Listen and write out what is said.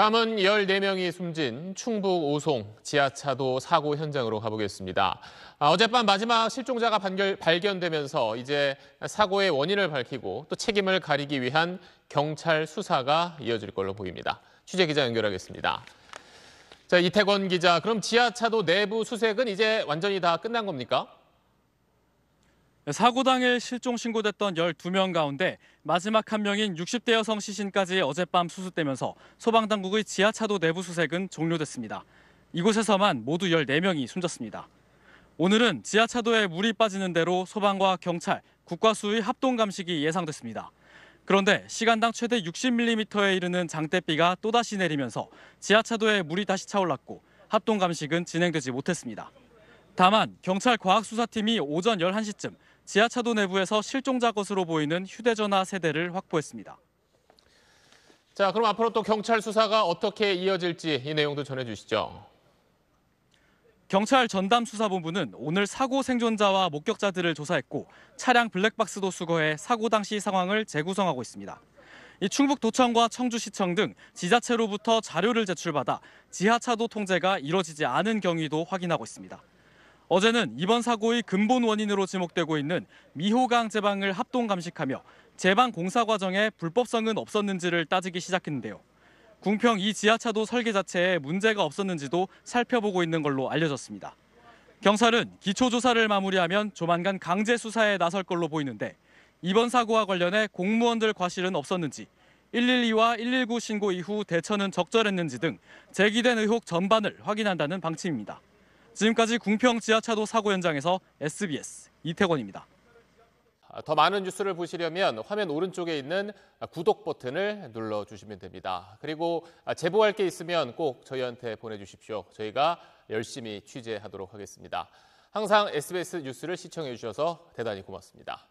다음은 14명이 숨진 충북 오송 지하차도 사고 현장으로 가보겠습니다. 아, 어젯밤 마지막 실종자가 발견, 발견되면서 이제 사고의 원인을 밝히고 또 책임을 가리기 위한 경찰 수사가 이어질 걸로 보입니다. 취재 기자 연결하겠습니다. 자, 이태권 기자, 그럼 지하차도 내부 수색은 이제 완전히 다 끝난 겁니까? 사고 당일 실종 신고됐던 12명 가운데 마지막 한 명인 60대 여성 시신까지 어젯밤 수습되면서 소방당국의 지하차도 내부 수색은 종료됐습니다. 이곳에서만 모두 14명이 숨졌습니다. 오늘은 지하차도에 물이 빠지는 대로 소방과 경찰, 국과수의 합동 감식이 예상됐습니다. 그런데 시간당 최대 60mm에 이르는 장대비가 또다시 내리면서 지하차도에 물이 다시 차올랐고 합동 감식은 진행되지 못했습니다. 다만 경찰 과학수사팀이 오전 11시쯤 지하차도 내부에서 실종자 것으로 보이는 휴대전화 세대를 확보했습니다. 자, 그럼 앞으로 또 경찰 수사가 어떻게 이어질지 이 내용도 전해주시죠. 경찰 전담 수사본부는 오늘 사고 생존자와 목격자들을 조사했고 차량 블랙박스도 수거해 사고 당시 상황을 재구성하고 있습니다. 충북 도청과 청주시청 등 지자체로부터 자료를 제출받아 지하차도 통제가 이뤄지지 않은 경위도 확인하고 있습니다. 어제는 이번 사고의 근본 원인으로 지목되고 있는 미호강 제방을 합동 감식하며 제방 공사 과정에 불법성은 없었는지를 따지기 시작했는데요. 궁평 이 지하차도 설계 자체에 문제가 없었는지도 살펴보고 있는 걸로 알려졌습니다. 경찰은 기초조사를 마무리하면 조만간 강제 수사에 나설 걸로 보이는데 이번 사고와 관련해 공무원들 과실은 없었는지 112와 119 신고 이후 대처는 적절했는지 등 제기된 의혹 전반을 확인한다는 방침입니다. 지금까지 궁평 지하차도 사고 현장에서 SBS 이태권입니다. 아, 더 많은 뉴스를 보시려면 화면 오른쪽에 있는 구독 버튼을 눌러주시면 됩니다. 그리고 아, 제보할 게 있으면 꼭 저희한테 보내주십시오. 저희가 열심히 취재하도록 하겠습니다. 항상 SBS 뉴스를 시청해 주셔서 대단히 고맙습니다.